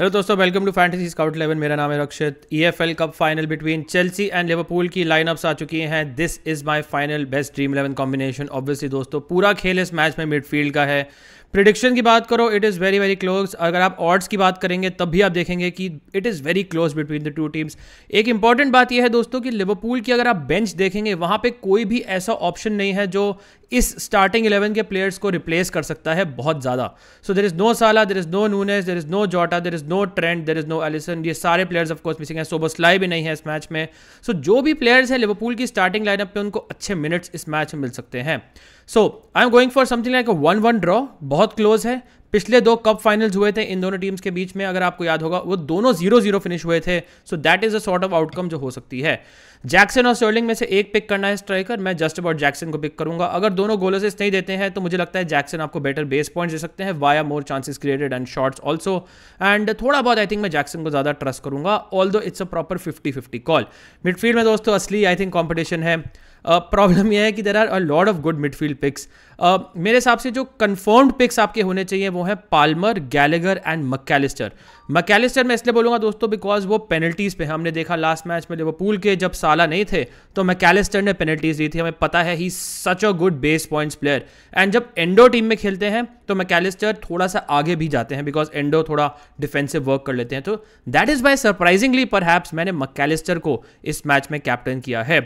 hello दोस्तों welcome to fantasy scout eleven मेरा नाम है Rakshit EFL cup final between Chelsea and Liverpool की लाइनअप्स आ चुकी हैं this is my final best dream eleven combination obviously दोस्तों पूरा खेल इस मैच में मिडफील्ड का है प्रिडिक्शन की बात करो it is very very close अगर आप ऑर्ड्स की बात करेंगे तब भी आप देखेंगे कि it is very close between the two teams एक इंपॉर्टेंट बात यह है दोस्तों कि लिवरपूल की अगर आप बेंच देखेंगे वहाँ पे कोई भी ऐसा ऑप्शन नहीं है जो इस स्टार्टिंग इलेवन के प्लेयर्स को रिप्लेस कर सकता है बहुत ज़्यादा सो देर is no Salah there is no Nunez there is no Jota there is no Trent there is no Alisson ये सारे प्लेयर्स ऑफकोर्स मिसिंग है सोबोस्लाई भी नहीं है इस मैच में सो so, जो भी प्लेयर्स हैं लिवरपूल की स्टार्टिंग लाइनअप पे उनको अच्छे मिनट्स इस मैच में मिल सकते हैं so I am going for something like a one one draw बहुत क्लोज है पिछले दो कप फाइनल्स हुए थे इन दोनों टीम्स के बीच में अगर आपको याद होगा वो दोनों जीरो जीरो फिनिश हुए थे so that is a sort of outcome जो हो सकती है जैक्सन और स्टर्लिंग में से एक पिक करना है स्ट्राइकर मैं जस्ट अबाउट जैक्सन को पिक करूंगा अगर दोनों से नहीं देते हैं तो मुझे लगता है जैक्सन आपको बेटर बेस पॉइंट दे सकते हैं via more chances created and shots also and थोड़ा बहुत आई थिंक मैं जैक्सन को ज्यादा ट्रस्ट करूंगा although it's a proper fifty fifty call midfield में दोस्तों असली आई थिंक कॉम्पिटिशन है प्रॉब्लम uh, यह है कि there are a lot of good midfield picks मेरे हिसाब से जो कन्फर्म्ड पिक्स आपके होने चाहिए वो है Palmer Gallagher and Mac Allister Mac Allister मैं इसलिए बोलूंगा दोस्तों बिकॉज वो पेनल्टीज़ पे हमने देखा लास्ट मैच में पूल के जब साला नहीं थे तो मकैलिस्टर ने पेनल्टीज़ दी थी हमें पता है ही such a good base points player and जब एंडो टीम में खेलते हैं तो मैकेलिस्टर थोड़ा सा आगे भी जाते हैं बिकॉज एंडो थोड़ा डिफेंसिव वर्क कर लेते हैं तो दैट इज़ बाई सरप्राइजिंगली पर मैंने मैकेलिस्टर को इस मैच में कैप्टन किया है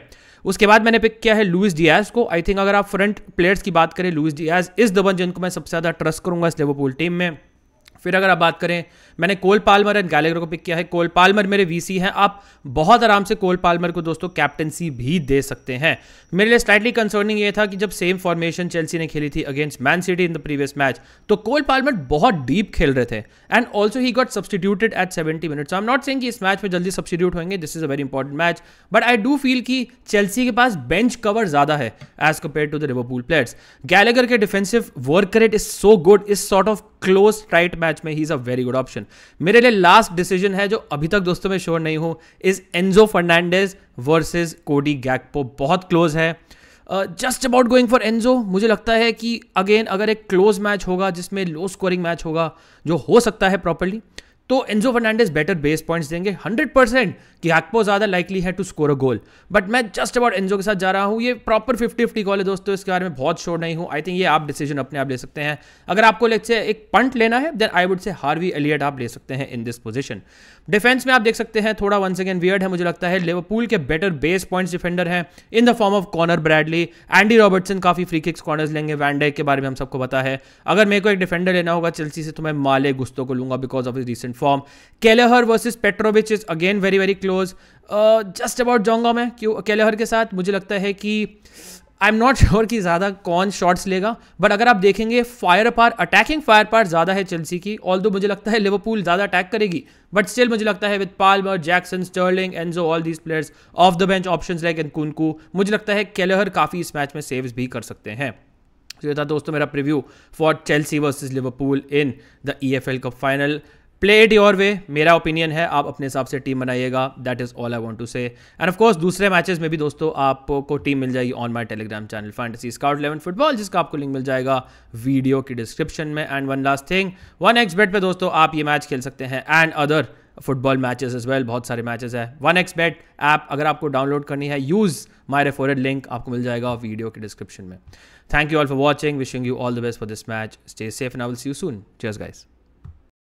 उसके बाद मैंने पिक किया है लुइस डियाज को आई थिंक अगर आप फ्रंट प्लेयर्स की बात करें लुइस डियाज इस दबन जिनको मैं सबसे ज़्यादा ट्रस्ट करूंगा इस लिवरपूल टीम में फिर अगर आप बात करें मैंने कोल पालमर एंड गैलेगर को पिक किया है कोल पालमर मेरे वीसी हैं आप बहुत आराम से कोल पालमर को दोस्तों कैप्टनसी भी दे सकते हैं मेरे लिए स्लाइटली कंसर्निंग ये था कि जब सेम फॉर्मेशन चेल्सी ने खेली थी against Man City in the previous match तो कोल पालमर बहुत डीप खेल रहे थे and also he got substituted at seventy minutes I am not saying कि इस मैच में जल्दी सब्सटीट्यूट होंगे this is a very important match but I do feel कि चेल्सी के पास बेंच कवर ज्यादा है as compare to the Liverpool players Gallagher के defensive work rate is so good इस sort of close tight match में he is a very good option मेरे लिए लास्ट डिसीजन है जो अभी तक दोस्तों में श्योर नहीं हूं is Enzo Fernandez versus Cody Gakpo बहुत क्लोज है just about going for Enzo मुझे लगता है कि अगेन अगर एक क्लोज मैच होगा जिसमें लो स्कोरिंग मैच होगा जो हो सकता है प्रॉपरली तो Enzo Fernandez better base points देंगे 100 परसेंट कि हाकपो ज़्यादा लाइकली है to score a goal but मैं जस्ट अबाउट एंजो के साथ जा रहा हूं ये प्रॉपर फिफ्टी फिफ्टी कॉल है दोस्तों इसके बारे में बहुत शोर नहीं हूं आई थिंक ये आप डिसीजन अपने आप ले सकते हैं अगर आपको लेट एक पंट लेना है then I would say Harvey Elliott आप ले सकते हैं इन दिस पोजिशन डिफेंस में आप देख सकते हैं थोड़ा वन सेकेंड वियर्ड है मुझे लगता है लेवरपूल के बेटर बेस पॉइंट डिफेंडर हैं in the form of corner Bradley Andy Robertson काफ़ी फ्री किक्स कॉर्नर्स लेंगे वैंडेक के बारे में हम सबको पता है अगर मेरे को एक डिफेंडर लेना होगा चेल्सी से तो मैं माले गुस्तों को लूंगा because of his recent form Kelleher versus Petrovic is again very very close just about जाऊंगा मैं क्यों केलेहर के साथ मुझे लगता है कि आई एम नॉट श्योर कि ज़्यादा कौन शॉट्स लेगा बट अगर आप देखेंगे firepower attacking firepower ज़्यादा है चेल्सी की ऑल दो मुझे लगता है लिवरपूल ज़्यादा अटैक करेगी बट स्टिल मुझे लगता है with Palmer Jackson Sterling Enzo all these players off the bench option like Nkunku मुझे लगता है केलेहर काफ़ी इस मैच में सेव्स भी कर सकते हैं तो ये था दोस्तों मेरा preview for Chelsea versus Liverpool in the E F L cup final play it your way मेरा ओपिनियन है आप अपने हिसाब से टीम बनाइएगा that is all I want to say and of course दूसरे मैचेस में भी दोस्तों आपको टीम मिल जाएगी on my Telegram channel fantasy scout eleven football जिसका आपको लिंक मिल जाएगा वीडियो की डिस्क्रिप्शन में and one last thing one x बेट पर दोस्तों आप ये मैच खेल सकते हैं and other football matches as well बहुत सारे मैचेस है वन एक्स बेट ऐप अगर आपको डाउनलोड करनी है यूज़ माई रेफोरेड लिंक आपको मिल जाएगा वीडियो के डिस्क्रिप्शन में thank you all for watching wishing you all the best for this match stay safe and I will see you soon cheers guys